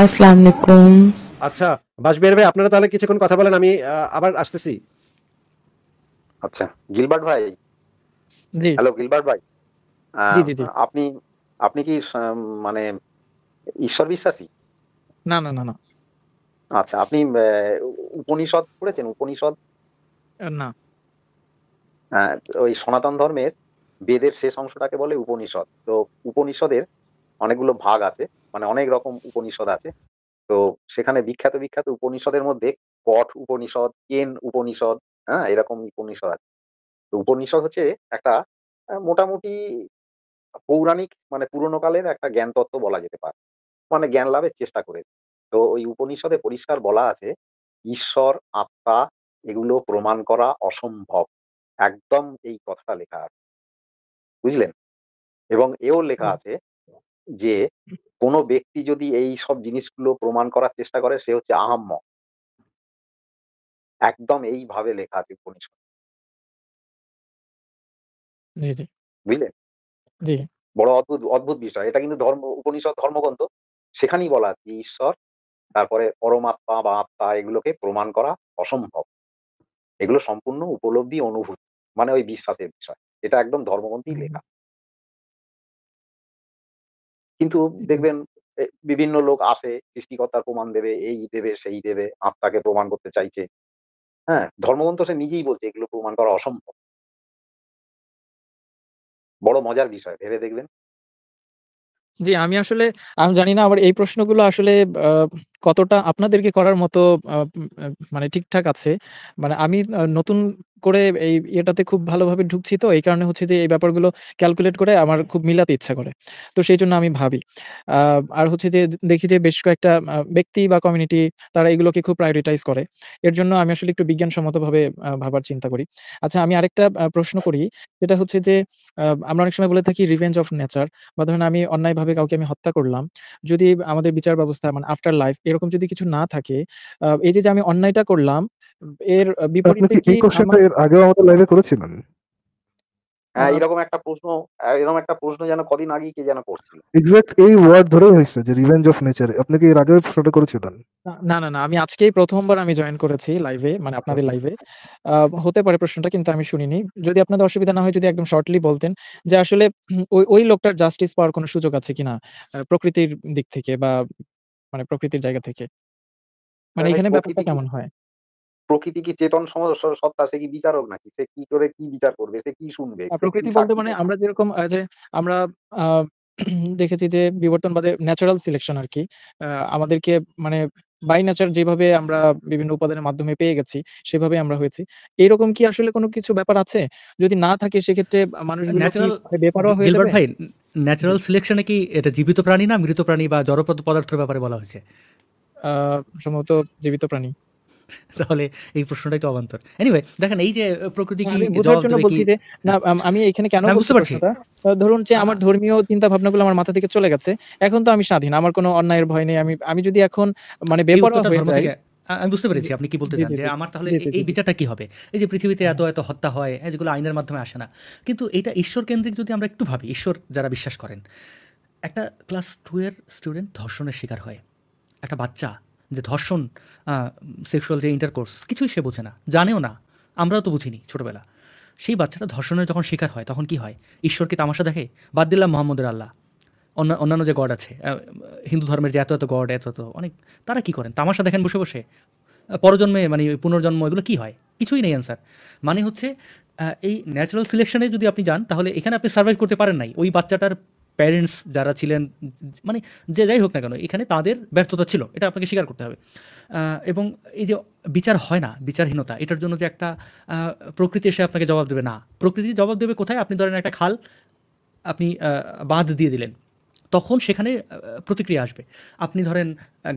আসসালামু আলাইকুম আচ্ছা বাসবিহার ভাই আপনারা তাহলে কিছুক্ষণ কথা বলেন আমি আবার আসতেছি আচ্ছা গিলবার্ট ভাই জি হ্যালো গিলবার্ট ভাই জি জি জি আপনি আপনি কি মানে ঈশ্বর বিশ্বাসী না না না না আচ্ছা আপনি উপনিষদ পড়েছেন উপনিষদ না হ্যাঁ, ওই সনাতন ধর্মের বেদের শেষ অংশটাকে বলে উপনিষদ তো উপনিষদের অনেকগুলো ভাগ আছে মানে অনেক রকম উপনিষদ আছে তো সেখানে বিখ্যাত বিখ্যাত উপনিষদের মধ্যে কঠ উপনিষদ কেন উপনিষদ হ্যাঁ এরকম উপনিষদ আছে তো উপনিষদ হচ্ছে একটা মোটামুটি পৌরাণিক মানে পুরোনো কালের একটা জ্ঞান তত্ত্ব বলা যেতে পারে মানে জ্ঞান লাভের চেষ্টা করে তো ওই উপনিষদে পরিষ্কার বলা আছে ঈশ্বর আত্মা এগুলো প্রমাণ করা অসম্ভব একদম এই কথাটা লেখা আছে বুঝলেন এবং এও লেখা আছে যে কোনো ব্যক্তি যদি এই সব জিনিসগুলো প্রমাণ করার চেষ্টা করে সে হচ্ছে আহাম্ম একদম এইভাবে লেখা আছে উপনিষদ জি, জি। জি। বড় অদ্ভুত অদ্ভুত বিষয়। এটা কিন্তু ধর্ম উপনিষদ ধর্মগ্রন্থ সেখানেই বলা আছে ঈশ্বর তারপরে পরমাত্মা বা আত্মা এগুলোকে প্রমাণ করা অসম্ভব। এগুলো সম্পূর্ণ উপলব্ধি অনুভূতি। মানে ওই বিশ্বাসের বিষয়। এটা একদম ধর্মগ্রন্থেই লেখা। কিন্তু দেখবেন বিভিন্ন লোক আসে সৃষ্টিকর্তার প্রমাণ দেবে, এই দেবে, সেই দেবে, আত্মাকে প্রমাণ করতে চাইছে। হ্যাঁ? ধর্মগ্রন্থ সে নিজেই বলছে এগুলো প্রমাণ করা অসম্ভব। বড় মজার বিষয় ভেবে দেখবেন। জি, আমি আসলে আমি জানি না আমার এই প্রশ্নগুলো আসলে কতটা আপনাদেরকে করার মতো মানে ঠিকঠাক আছে। মানে আমি নতুন করে এই এটাতে খুব ভালোভাবে ঢুকছি তো এই কারণে হচ্ছে যে এই ব্যাপারগুলো ক্যালকুলেট করে আমার খুব মিলাতে ইচ্ছা করে তো সেই জন্য আমি ভাবি আর হচ্ছে যে দেখি যে বেশ কয়েকটা ব্যক্তি বা কমিউনিটি তারা এগুলোকে খুব প্রায়োরিটাইজ করে এর জন্য আমি আসলে একটু বিজ্ঞানসম্মতভাবে ভাবার চিন্তা করি আচ্ছা আমি আরেকটা প্রশ্ন করি যেটা হচ্ছে যে আমরা অনেক সময় বলে থাকি রিভেঞ্জ অফ নেচার বা ধরেন আমি অন্যায়ভাবে কাউকে আমি হত্যা করলাম যদি আমাদের বিচার ব্যবস্থা মানে আফটার লাইফ এরকম যদি কিছু না থাকে এই যে আমি অন্যায়টা করলাম এর বিপরীতে কি এর আগেও আমাদের লাইভে করেছিলেন হ্যাঁ এরকম একটা প্রশ্ন এরকম একটা প্রশ্ন যেন কদিন আগেই কে যেন করছিল এক্স্যাক্ট এই ওয়ার্ড ধরে হয়েছে যে রিভেঞ্জ অফ নেচার আপনি কি এর আগে করেছিলেন না না না আমি আজকেই প্রথমবার আমি জয়েন করেছি লাইভে মানে আপনাদের লাইভে হতে পারে প্রশ্নটা কিন্তু আমি শুনিনি যদি আপনাদের অসুবিধা না হয় যদি একদম শর্টলি বলতেন যে আসলে ওই ওই লোকটার জাস্টিস পাওয়ার কোনো সুযোগ আছে কিনা প্রকৃতির দিক থেকে বা মানে প্রকৃতির জায়গা থেকে মানে এখানে ব্যাপারটা কেমন হয় প্রকৃতি কি চেতন সত্তা সে কি বিচারক নাকি সে কি করে কি বিচার করবে সে কি শুনবে প্রকৃতি বলতে মানে আমরা যেরকম যে আমরা দেখেছি যে বিবর্তনবাদে ন্যাচারাল সিলেকশন আর কি আমাদেরকে মানে বাই নেচার যেভাবে আমরা বিভিন্ন উপাদানের মাধ্যমে পেয়ে গেছি সেভাবে আমরা হয়েছি এরকম কি আসলে কোনো কিছু ব্যাপার আছে যদি না থাকে সেক্ষেত্রে মানুষ বেপারোয়া হয়ে যাবে ভাই ন্যাচারাল সিলেকশনে কি এটা জীবিত প্রাণী না মৃত প্রাণী বা জড় পদার্থের ব্যাপারে বলা হয়েছে সম্ভবত জীবিত প্রাণী তাহলে এই প্রশ্নটা একটু অবান্তর এনিওয়ে দেখেন এই যে প্রকৃতি কি জবাব দেবে কি না আমি এখানে কেন পারছি ধরুন যে আমার ধর্মীয় চিন্তা ভাবনাগুলো আমার মাথা থেকে চলে গেছে এখন তো আমি স্বাধীন আমার কোনো অন্যায়ের ভয় নেই আমি আমি যদি এখন মানে বেপরোয়া হয়ে আমি বুঝতে পেরেছি আপনি কি বলতে চান যে আমার তাহলে এই বিচারটা কি হবে এই যে পৃথিবীতে এত এত হত্যা হয় যেগুলো আইনের মাধ্যমে আসে না কিন্তু এটা ঈশ্বর কেন্দ্রিক যদি আমরা একটু ভাবি ঈশ্বর যারা বিশ্বাস করেন একটা ক্লাস টু এর স্টুডেন্ট ধর্ষণের শিকার হয় একটা বাচ্চা যে ধর্ষণ সেক্সুয়াল যে ইন্টারকোর্স কিছুই সে বোঝে না জানেও না আমরাও তো বুঝিনি ছোটোবেলা সেই বাচ্চাটা ধর্ষণের যখন শিকার হয় তখন কি হয় ঈশ্বরকে তামাশা দেখে বাদ দিলাম মোহাম্মদের আল্লাহ অন্যান্য যে গড আছে হিন্দু ধর্মের যে এত এত গড এত এত অনেক তারা কি করেন তামাশা দেখেন বসে বসে পরজন্মে মানে পুনর্জন্ম এগুলো কি হয় কিছুই নেই অ্যান্সার মানে হচ্ছে এই ন্যাচারাল সিলেকশনে যদি আপনি যান তাহলে এখানে আপনি সার্ভাইভ করতে পারেন নাই ওই বাচ্চাটার প্যারেন্টস যারা ছিলেন মানে যে যাই হোক না কেন এখানে তাদের ব্যর্থতা ছিল এটা আপনাকে স্বীকার করতে হবে এবং এই যে বিচার হয় না বিচারহীনতা এটার জন্য যে একটা প্রকৃতি এসে আপনাকে জবাব দেবে না প্রকৃতি জবাব দেবে কোথায় আপনি ধরেন একটা খাল আপনি বাঁধ দিয়ে দিলেন তখন সেখানে প্রতিক্রিয়া আসবে আপনি ধরেন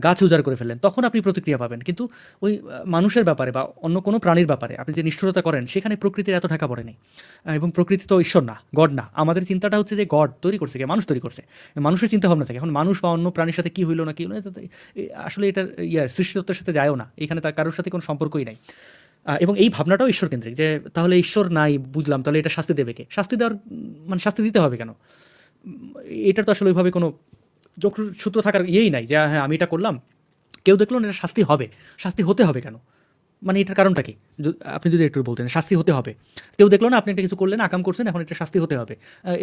গাছ উজাড় করে ফেললেন তখন আপনি প্রতিক্রিয়া পাবেন কিন্তু ওই মানুষের ব্যাপারে বা অন্য কোনো প্রাণীর ব্যাপারে আপনি যে নিষ্ঠুরতা করেন সেখানে প্রকৃতির এত ঢাকা পড়েনি এবং প্রকৃতি তো ঈশ্বর না গড না আমাদের চিন্তাটা হচ্ছে যে গড তৈরি করছে কে মানুষ তৈরি করছে মানুষের চিন্তা ভাবনা থাকে এখন মানুষ বা অন্য প্রাণীর সাথে কী হইলো না কী হলো আসলে এটা ইয়ার সৃষ্টিতত্ত্বের সাথে যায়ও না এখানে তার কারোর সাথে কোনো সম্পর্কই নাই এবং এই ভাবনাটাও ঈশ্বর কেন্দ্রিক যে তাহলে ঈশ্বর নাই বুঝলাম তাহলে এটা শাস্তি দেবে কে শাস্তি দেওয়ার মানে শাস্তি দিতে হবে কেন এটা তো আসলে ওইভাবে কোনো সূত্র থাকার ইয়েই নাই যে হ্যাঁ, হ্যাঁ আমি এটা করলাম কেউ দেখলো না এটা শাস্তি হবে শাস্তি হতে হবে কেন মানে এটার কারণটা কি আপনি যদি একটু বলতেন শাস্তি হতে হবে কেউ দেখলো না আপনি একটা কিছু করলেন আকাম করছেন এখন এটা শাস্তি হতে হবে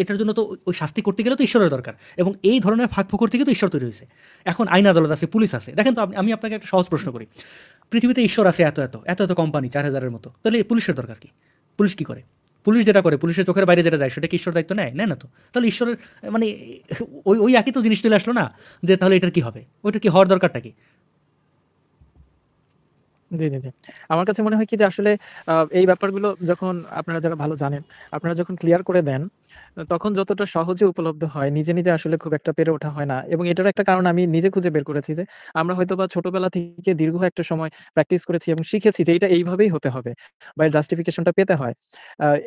এটার জন্য তো ওই শাস্তি করতে গেলে তো ঈশ্বরের দরকার এবং এই ধরনের ফাঁক ফুকর থেকে তো ঈশ্বর তৈরি হয়েছে এখন আইন আদালত আছে পুলিশ আছে দেখেন তো আমি আপনাকে একটা সহজ প্রশ্ন করি পৃথিবীতে ঈশ্বর আছে এত এত এত এত কোম্পানি চার হাজারের মতো তাহলে পুলিশের দরকার কি পুলিশ কী করে পুলিশ যেটা করে পুলিশের চোখের বাইরে যেটা যায় সেটা কি ঈশ্বর দায়িত্ব নেয় নেয় না তো তাহলে ঈশ্বরের মানে ওই ওই একই তো জিনিস চলে আসলো না যে তাহলে এটার কি হবে ওইটা কি হওয়ার দরকারটা কি আমার কাছে মনে হয় কি যে আসলে এই ব্যাপারগুলো যখন আপনারা যারা ভালো জানেন আপনারা যখন ক্লিয়ার করে দেন তখন যতটা সহজে উপলব্ধ হয় নিজে নিজে আসলে খুব একটা পেরে ওঠা হয় না এবং এটার একটা কারণ আমি নিজে খুঁজে বের করেছি যে আমরা হয়তো বা ছোটবেলা থেকে দীর্ঘ একটা সময় প্র্যাকটিস করেছি এবং শিখেছি যে এটা এইভাবেই হতে হবে বা এর জাস্টিফিকেশনটা পেতে হয়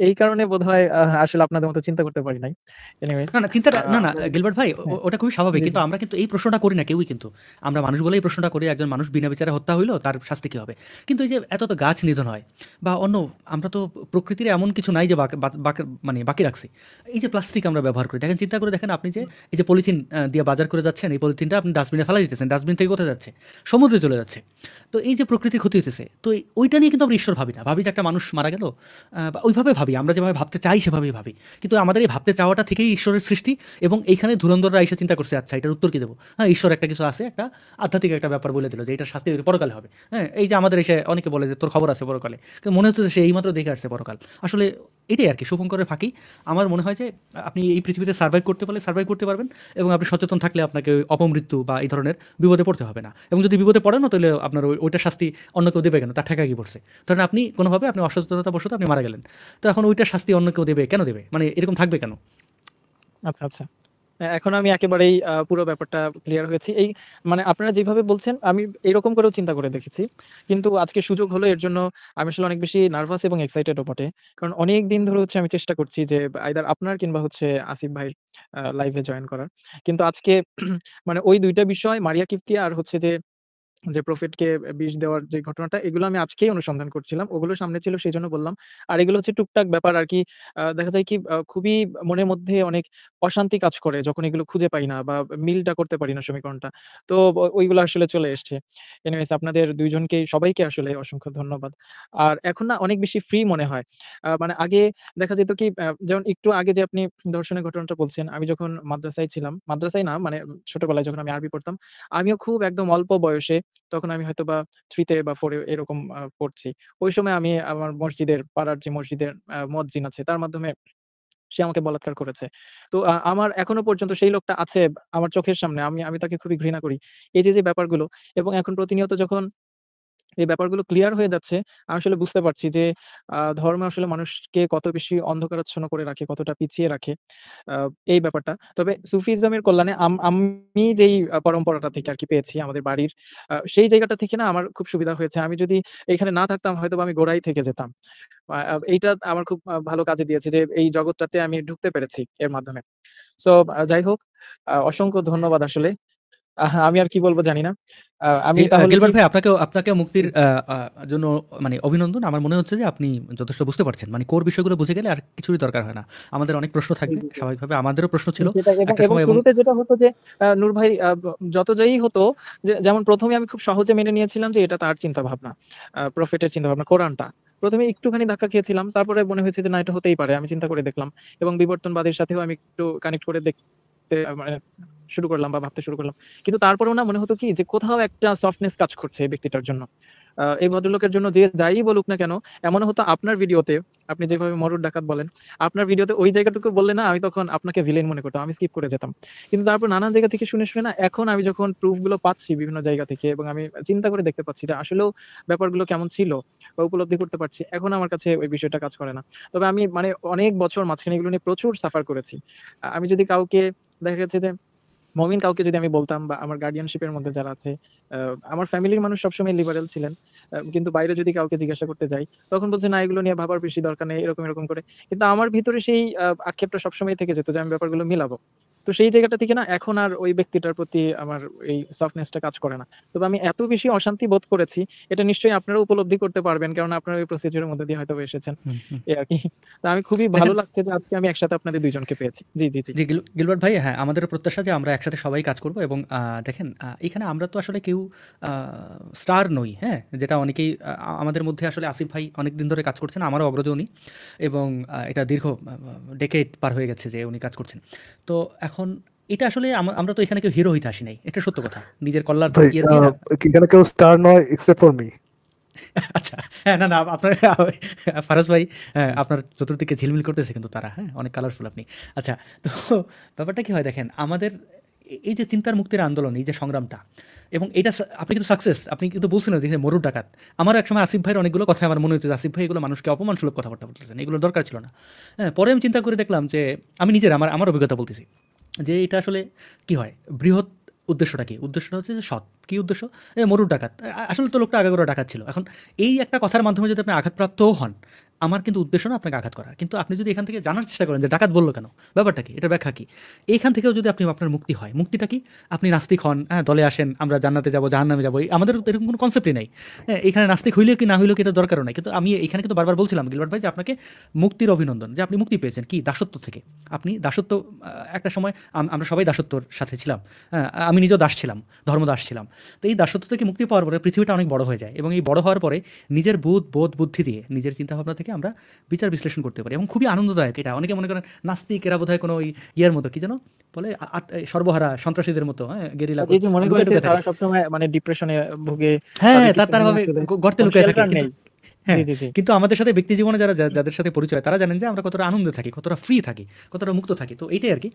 এই কারণে বোধহয় আসলে আপনাদের মতো চিন্তা করতে পারি নাই চিন্তা না না গিলবার্ট ভাই হ্যাঁ। ওটা খুবই স্বাভাবিক কিন্তু আমরা কিন্তু এই প্রশ্নটা করি না কেউই কিন্তু আমরা মানুষ বলেই প্রশ্নটা করি একজন মানুষ বিনা বিচারে হত্যা হইলো তার শাস্তি কি হবে কিন্তু এই যে এত তো গাছ নিধন হয় বা অন্য আমরা তো প্রকৃতির এমন কিছু নাই যে মানে বাকি রাখছি এই যে প্লাস্টিক আমরা ব্যবহার করি দেখেন চিন্তা করে দেখেন আপনি যে এই যে পলিথিন দিয়ে বাজার করে যাচ্ছেন এই পলিথিনটা আপনি ডাস্টবিনে ফেলা দিতেছেন ডাস্টবিন থেকে কোথায় যাচ্ছে সমুদ্রে চলে যাচ্ছে তো এই যে প্রকৃতির ক্ষতি হতেছে তো ওইটা নিয়ে কিন্তু আমরা ঈশ্বর ভাবি না ভাবি যে একটা মানুষ মারা গেল ওইভাবে ভাবি আমরা যেভাবে ভাবতে চাই সেভাবেই ভাবি কিন্তু আমাদের এই ভাবতে চাওয়াটা থেকেই ঈশ্বরের সৃষ্টি এবং এইখানে ধুরন্ধররা এসে চিন্তা করছে আচ্ছা এটার উত্তর কি দেবো হ্যাঁ ঈশ্বর একটা কিছু আছে একটা আধ্যাত্মিক একটা ব্যাপার বলে দিল যে এটা শাস্তি পরকালে হবে হ্যাঁ এই যে আমাদের এসে অনেকে বলে যে তোর খবর আছে পরকালে কিন্তু মনে হচ্ছে যে সে এইমাত্র দেখে আসছে পরকাল আসলে এটাই আর কি শুভঙ্করের ফাঁকি আমার মনে হয় যে আপনি এই পৃথিবীতে সার্ভাইভ করতে পারলে সার্ভাইভ করতে পারবেন এবং আপনি সচেতন থাকলে আপনাকে অপমৃত্যু বা এই ধরনের বিপদে পড়তে হবে না এবং যদি বিপদে পড়েন না তাহলে আপনার ওইটা শাস্তি অন্য কেউ দেবে কেন তার ঠেকা কি পড়ছে ধরেন আপনি কোনোভাবে আপনি বসত আপনি মারা গেলেন তো এখন ওইটা শাস্তি অন্য কেউ দেবে কেন দেবে মানে এরকম থাকবে কেন আচ্ছা আচ্ছা হ্যাঁ, এখন আমি একেবারেই পুরো ব্যাপারটা ক্লিয়ার হয়েছি এই মানে আপনারা যেভাবে বলছেন আমি এরকম করেও চিন্তা করে দেখেছি কিন্তু আজকে সুযোগ হলো এর জন্য আমি আসলে অনেক বেশি নার্ভাস এবং এক্সাইটেড বটে কারণ অনেক দিন ধরে হচ্ছে আমি চেষ্টা করছি যে আইদার আপনার কিংবা হচ্ছে আসিফ ভাই লাইভে জয়েন করার কিন্তু আজকে মানে ওই দুইটা বিষয় মারিয়া কিপ্তিয়া আর হচ্ছে যে যে প্রফিটকে বিষ দেওয়ার যে ঘটনাটা এগুলো আমি আজকেই অনুসন্ধান করছিলাম ওগুলো সামনে ছিল সেই জন্য বললাম আর এগুলো হচ্ছে টুকটাক ব্যাপার আর কি দেখা যায় কি খুবই মনের মধ্যে অনেক অশান্তি কাজ করে যখন এগুলো খুঁজে পাই না বা মিলটা করতে পারি না সমীকরণটা তো ওইগুলো আসলে চলে এসছে এনিওয়েজ আপনাদের দুইজনকে সবাইকে আসলে অসংখ্য ধন্যবাদ আর এখন না অনেক বেশি ফ্রি মনে হয় মানে আগে দেখা যেত কি যেমন একটু আগে যে আপনি দর্শনের ঘটনাটা বলছেন আমি যখন মাদ্রাসায় ছিলাম মাদ্রাসায় না মানে ছোটবেলায় যখন আমি আরবি পড়তাম আমিও খুব একদম অল্প বয়সে তখন আমি হয়তো বা থ্রিতে বা ফোরে এরকম পড়ছি ওই সময় আমি আমার মসজিদের পাড়ার যে মসজিদের মসজিদ আছে তার মাধ্যমে সে আমাকে বলাৎকার করেছে তো আমার এখনো পর্যন্ত সেই লোকটা আছে আমার চোখের সামনে আমি আমি তাকে খুবই ঘৃণা করি এই যে যে ব্যাপারগুলো এবং এখন প্রতিনিয়ত যখন এই ব্যাপারগুলো ক্লিয়ার হয়ে যাচ্ছে আমি আসলে বুঝতে পারছি যে ধর্ম আসলে মানুষকে কত বেশি অন্ধকারাচ্ছন্ন করে রাখে কতটা পিছিয়ে রাখে এই ব্যাপারটা তবে সুফিজমের কল্যাণে আমি যেই পরম্পরাটা থেকে আর কি পেয়েছি আমাদের বাড়ির সেই জায়গাটা থেকে না আমার খুব সুবিধা হয়েছে আমি যদি এখানে না থাকতাম হয়তো আমি গোড়াই থেকে যেতাম এইটা আমার খুব ভালো কাজে দিয়েছে যে এই জগৎটাতে আমি ঢুকতে পেরেছি এর মাধ্যমে সো যাই হোক অসংখ্য ধন্যবাদ আসলে আমি আর কি বলবো জানি না আমি তাহলে গিলবার্ট ভাই আপনাকে আপনাকে মুক্তির জন্য মানে অভিনন্দন আমার মনে হচ্ছে যে আপনি যথেষ্ট বুঝতে পারছেন মানে কোর বিষয়গুলো বুঝে গেলে আর কিছুরই দরকার হয় না আমাদের অনেক প্রশ্ন থাকবে স্বাভাবিকভাবে আমাদেরও প্রশ্ন ছিল একটা সময় যেটা হতো যে নূর ভাই যত যাই হতো যেমন প্রথমে আমি খুব সহজে মেনে নিয়েছিলাম যে এটা তার চিন্তা ভাবনা প্রফিটের চিন্তা ভাবনা কোরআনটা প্রথমে একটুখানি ধাক্কা খেয়েছিলাম তারপরে মনে হয়েছে যে না এটা হতেই পারে আমি চিন্তা করে দেখলাম এবং বিবর্তনবাদের সাথেও আমি একটু কানেক্ট করে দেখতে মানে শুরু করলাম বা ভাবতে শুরু করলাম কিন্তু তারপরেও না মনে হতো কি যে কোথাও একটা সফটনেস কাজ করছে এই ব্যক্তিটার জন্য এই ভদ্রলোকের জন্য যে যাই বলুক না কেন এমন হতো আপনার ভিডিওতে আপনি যেভাবে মরুর ডাকাত বলেন আপনার ভিডিওতে ওই জায়গাটুকু বললে না আমি তখন আপনাকে ভিলেন মনে করতাম আমি স্কিপ করে যেতাম কিন্তু তারপর নানান জায়গা থেকে শুনে শুনে না এখন আমি যখন প্রুফগুলো পাচ্ছি বিভিন্ন জায়গা থেকে এবং আমি চিন্তা করে দেখতে পাচ্ছি যে আসলেও ব্যাপারগুলো কেমন ছিল বা উপলব্ধি করতে পারছি এখন আমার কাছে ওই বিষয়টা কাজ করে না তবে আমি মানে অনেক বছর মাঝখানে এগুলো নিয়ে প্রচুর সাফার করেছি আমি যদি কাউকে দেখা যাচ্ছে যে মমিন কাউকে যদি আমি বলতাম বা আমার গার্ডিয়ানশিপের মধ্যে যারা আছে আমার ফ্যামিলির মানুষ সবসময় লিবারেল ছিলেন কিন্তু বাইরে যদি কাউকে জিজ্ঞাসা করতে যাই তখন বলছে না এগুলো নিয়ে ভাবার বেশি দরকার নেই এরকম এরকম করে কিন্তু আমার ভিতরে সেই আক্ষেপটা সবসময় থেকে যেত যে আমি ব্যাপারগুলো মিলাবো তো সেই জায়গাটা থেকে না এখন আর ওই ব্যক্তিটার প্রতি আমার এই সফটনেসটা কাজ করে না তবে আমি এত বেশি অশান্তি বোধ করেছি এটা নিশ্চয়ই আপনারা উপলব্ধি করতে পারবেন কারণ আপনারা ওই প্রসিডিউরের মধ্যে দিয়ে হয়তো এসেছেন এই আর কি তো আমি খুবই আচ্ছা। ভালো লাগছে যে আজকে আমি একসাথে আপনাদের দুইজনকে পেয়েছি জি জি জি গিলবার্ট ভাই হ্যাঁ আমাদের প্রত্যাশা যে আমরা একসাথে সবাই কাজ করব এবং দেখেন এখানে আমরা তো আসলে কেউ স্টার নই হ্যাঁ যেটা অনেকেই আমাদের মধ্যে আসলে আসিফ ভাই অনেক দিন ধরে কাজ করছেন আমারও অগ্রজ উনি এবং এটা দীর্ঘ ডেকেট পার হয়ে গেছে যে উনি কাজ করছেন তো এখন এখন এটা আসলে আমরা তো এখানে কেউ হিরো হইতে আসি নাই এটা সত্য কথা নিজের কল্যাণ এখানে কেউ স্টার নয় এক্সেপ্ট ফর মি আচ্ছা হ্যাঁ, না না আপনার ফারাজ ভাই হ্যাঁ, আপনার চতুর্দিকে ঝিলমিল করতেছে কিন্তু তারা হ্যাঁ অনেক কালারফুল আপনি আচ্ছা তো ব্যাপারটা কি হয় দেখেন আমাদের এই যে চিন্তার মুক্তির আন্দোলন এই যে সংগ্রামটা এবং এটা আপনি কিন্তু সাকসেস আপনি কিন্তু বলছেন যে মরুর ডাকাত আমারও একসময় আসিফ ভাইয়ের অনেকগুলো কথা আমার মনে হচ্ছে আসিফ ভাই এগুলো মানুষকে অপমানসূলক কথাবার্তা বলতেছেন এগুলো দরকার ছিল না হ্যাঁ পরে আমি চিন্তা করে দেখলাম যে আমি নিজের আমার আমার অভিজ্ঞতা বলতেছি যে এটা আসলে কি হয় বৃহৎ উদ্দেশ্যটা কি উদ্দেশ্যটা হচ্ছে যে সৎ কী উদ্দেশ্য মরুর ডাকাত আসলে তো লোকটা আগাগোড়া ডাকাত ছিল এখন এই একটা কথার মাধ্যমে যদি আপনি আঘাতপ্রাপ্তও হন আমার কিন্তু উদ্দেশ্য না আপনাকে আঘাত করা কিন্তু আপনি যদি এখান থেকে জানার চেষ্টা করেন যে ডাকাত বললো কেন ব্যাপারটা কি এটা ব্যাখ্যা কি এইখান থেকেও যদি আপনি আপনার মুক্তি হয় মুক্তিটা কি আপনি নাস্তিক হন হ্যাঁ দলে আসেন আমরা জান্নাতে যাবো নামে যাবো আমাদের এরকম কোনো কনসেপ্টই নাই হ্যাঁ, এখানে নাস্তিক হইলেও কি না হইলেও কি এটা দরকারও নাই কিন্তু আমি এখানে কিন্তু বারবার বলছিলাম গিলবার ভাই যে আপনাকে মুক্তির অভিনন্দন যে আপনি মুক্তি পেয়েছেন কি দাসত্ব থেকে আপনি দাসত্ব একটা সময় আমরা সবাই দাসত্বর সাথে ছিলাম হ্যাঁ, আমি নিজেও দাস ছিলাম ধর্মদাস ছিলাম তো এই দাসত্ব থেকে মুক্তি পাওয়ার পরে পৃথিবীটা অনেক বড় হয়ে যায় এবং এই বড় হওয়ার পরে নিজের বুধ বোধ বুদ্ধি দিয়ে নিজের চিন্তাভাবনা থেকে থেকে আমরা বিচার বিশ্লেষণ করতে পারি এবং খুবই আনন্দদায়ক এটা অনেকে মনে করেন নাস্তিক এরা বোধহয় কোনো ইয়ের মতো কি যেন বলে সর্বহারা সন্ত্রাসীদের মতো হ্যাঁ গেরিলা মনে সবসময় মানে ডিপ্রেশনে ভুগে হ্যাঁ তার তারা ভাবে গর্তে লুকিয়ে থাকে হ্যাঁ, কিন্তু আমাদের সাথে ব্যক্তি জীবনে যারা যাদের সাথে পরিচয় তারা জানেন যে আমরা কতটা আনন্দে থাকি কতটা ফ্রি থাকি কতটা মুক্ত থাকি তো এইটাই আর কি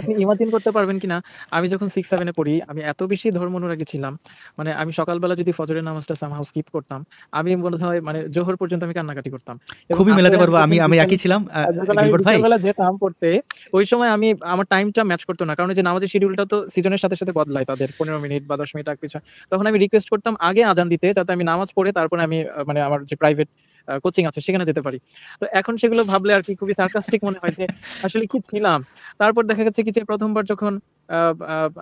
আপনি ইমাজিন করতে পারবেন কিনা আমি যখন সিক্স সেভেনে পড়ি আমি এত বেশি ধর্ম অনুরাগী ছিলাম মানে আমি সকালবেলা যদি ফজরের নামাজটা সামহাউ স্কিপ করতাম আমি মনে হয় মানে জোহর পর্যন্ত আমি কান্নাকাটি করতাম খুবই মেলাতে পারবো আমি আমি একই ছিলাম যেতাম পড়তে ওই সময় আমি আমার টাইমটা ম্যাচ করতো না কারণ যে নামাজের শিডিউলটা তো সিজনের সাথে সাথে বদলায় তাদের পনেরো মিনিট বা দশ মিনিট আগ পিছু তখন আমি রিকোয়েস্ট করতাম আগে আজান দিতে যাতে আমি নামাজ পড়ে তারপরে আমি মানে আমার যে প্রাইভেট কোচিং আছে সেখানে যেতে পারি তো এখন সেগুলো ভাবলে আর কি খুবই সার্কাস্টিক মনে হয় যে আসলে কি ছিলাম তারপর দেখা গেছে কি যে প্রথমবার যখন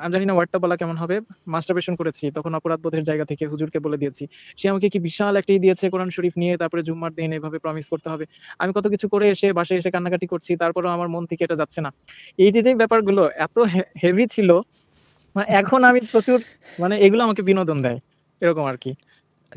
আমি জানি না ওয়ার্ডটা বলা কেমন হবে মাস্টারবেশন করেছি তখন অপরাধ জায়গা থেকে হুজুরকে বলে দিয়েছি সে আমাকে কি বিশাল একটি দিয়েছে কোরআন শরীফ নিয়ে তারপরে জুম্মার দিন এভাবে প্রমিস করতে হবে আমি কত কিছু করে এসে বাসায় এসে কান্নাকাটি করছি তারপরও আমার মন থেকে এটা যাচ্ছে না এই যে যে ব্যাপারগুলো এত হেভি ছিল মানে এখন আমি প্রচুর মানে এগুলো আমাকে বিনোদন দেয় এরকম আর কি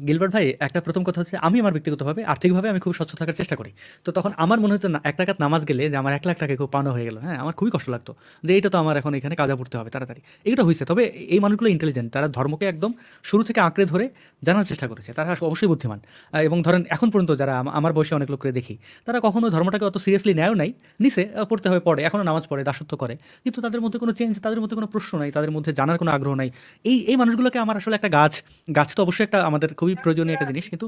গিলবার্ট ভাই একটা প্রথম কথা হচ্ছে আমি আমার ব্যক্তিগতভাবে আর্থিকভাবে আমি খুব স্বচ্ছ থাকার চেষ্টা করি তো তখন আমার মনে হতো না এক টাকা নামাজ গেলে যে আমার এক লাখ টাকা খুব পানো হয়ে গেল হ্যাঁ আমার খুবই কষ্ট লাগতো যে এটা তো আমার এখন এখানে কাজা পড়তে হবে তাড়াতাড়ি এইটা হয়েছে তবে এই মানুষগুলো ইন্টেলিজেন্ট তারা ধর্মকে একদম শুরু থেকে আঁকড়ে ধরে জানার চেষ্টা করেছে তারা অবশ্যই বুদ্ধিমান এবং ধরেন এখন পর্যন্ত যারা আমার বয়সে অনেক লোককে দেখি তারা কখনো ধর্মটাকে অত সিরিয়াসলি নেয়ও নাই নিশে পড়তে হবে পড়ে এখনও নামাজ পড়ে দাসত্ব করে কিন্তু তাদের মধ্যে কোনো চেঞ্জ তাদের মধ্যে কোনো প্রশ্ন নাই তাদের মধ্যে জানার কোনো আগ্রহ নাই এই এই মানুষগুলোকে আমার আসলে একটা গাছ গাছ তো অবশ্যই একটা আমাদের খুবই প্রয়োজনীয় একটা জিনিস কিন্তু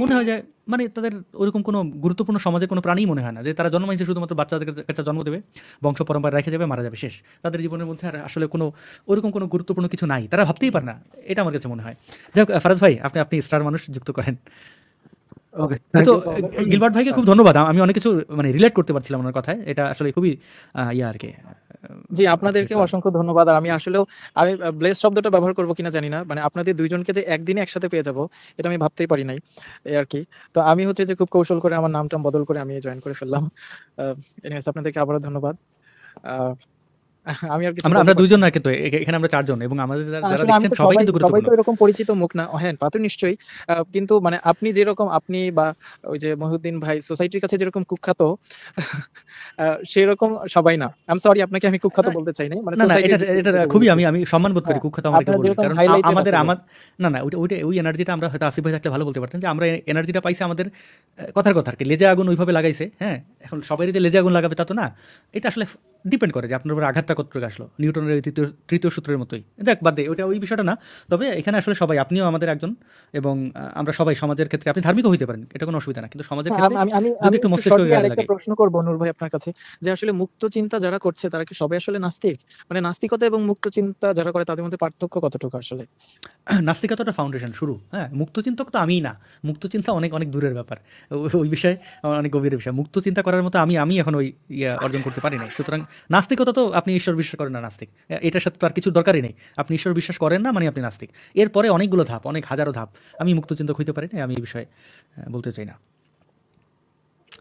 মনে হয় যে মানে তাদের ওরকম কোনো গুরুত্বপূর্ণ সমাজে কোনো প্রাণী মনে হয় না যে তারা জন্মাইছে শুধুমাত্র বাচ্চাদের কাছে জন্ম দেবে বংশ পরম্পরা রেখে যাবে মারা যাবে শেষ তাদের জীবনের মধ্যে আর আসলে কোনো ওরকম কোনো গুরুত্বপূর্ণ কিছু নাই তারা ভাবতেই পারে না এটা আমার কাছে মনে হয় যাই হোক ফারাজ ভাই আপনি আপনি স্টার মানুষ যুক্ত করেন তো গিলবার্ট ভাইকে খুব ধন্যবাদ আমি অনেক কিছু মানে রিলেট করতে পারছিলাম ওনার কথায় এটা আসলে খুবই ইয়ে আর কি জি আপনাদেরকে অসংখ্য ধন্যবাদ আর আমি আসলেও আমি ব্লেস শব্দটা ব্যবহার করব কিনা জানি না মানে আপনাদের দুইজনকে যে একদিনে একসাথে পেয়ে যাব এটা আমি ভাবতেই পারি নাই এই আর কি তো আমি হচ্ছে যে খুব কৌশল করে আমার নামটা বদল করে আমি জয়েন করে ফেললাম এনিওয়েজ আপনাদেরকে আবারও ধন্যবাদ আহ আমি আর কিছু আমরা আমরা কিন্তু এখানে আমরা চারজন এবং আমাদের যারা দেখছেন সবাই কিন্তু সবাই তো এরকম পরিচিত মুখ না হ্যাঁ তা তো নিশ্চয়ই কিন্তু মানে আপনি যেরকম আপনি বা ওই যে মহিউদ্দিন ভাই সোসাইটির কাছে যেরকম কুখ্যাত সবাই না আই এম সরি আপনাকে আমি কুখ্যাত বলতে চাই না মানে না এটা এটা খুবই আমি আমি সম্মান বোধ করি হ্যাঁ, কুখ্যাত বলি কারণ আমাদের আমার না না ওইটা ওই এনার্জিটা আমরা হয়তো আসিফ ভাই থাকলে ভালো বলতে পারতেন যে আমরা এনার্জিটা পাইছি আমাদের কথার কথা আর কি লেজা আগুন ওইভাবে লাগাইছে হ্যাঁ এখন সবাই যে লেজা আগুন লাগাবে তা তো না এটা আসলে ডিপেন্ড করে যে আপনার উপর আঘাতটা কত প্রকাশ আসলো নিউটনের তৃতীয় তৃতীয় সূত্রের মতোই দেখ বাদ দেয় ওটা ওই বিষয়টা না তবে এখানে আসলে সবাই আপনিও আমাদের একজন এবং আমরা সবাই সমাজের ক্ষেত্রে আপনি ধার্মিকও হইতে পারেন এটা কোনো অসুবিধা না কিন্তু সমাজের হ্যাঁ, ক্ষেত্রে আমি একটু মস্তিষ্ক লাগে প্রশ্ন করব নূর ভাই আপনার কাছে যে আসলে মুক্ত চিন্তা যারা করছে তারা কি সবাই আসলে নাস্তিক মানে নাস্তিকতা এবং মুক্ত চিন্তা যারা করে তাদের মধ্যে পার্থক্য কতটুকু আসলে নাস্তিকতাটা ফাউন্ডেশন শুরু হ্যাঁ মুক্ত চিন্তক তো আমিই না মুক্ত চিন্তা অনেক অনেক দূরের ব্যাপার ওই বিষয়ে অনেক গভীর বিষয় মুক্ত চিন্তা করার মতো আমি আমি এখন ওই ইয়ে অর্জন করতে পারি না সুতরাং নাস্তিকতা তো আপনি ঈশ্বর বিশ্বাস করেন না নাস্তিক এটার সাথে তো আর কিছু দরকারই নেই আপনি ঈশ্বর বিশ্বাস করেন না মানে আপনি নাস্তিক এরপরে অনেকগুলো ধাপ অনেক হাজারো ধাপ আমি মুক্তচিন্তক হইতে পারি আমি এই বিষয়ে বলতে চাই না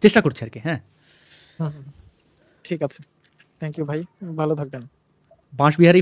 চেষ্টা করছি আর কি হ্যাঁ ঠিক আছে থ্যাংক ইউ ভাই ভালো থাকবেন বাঁশবিহারী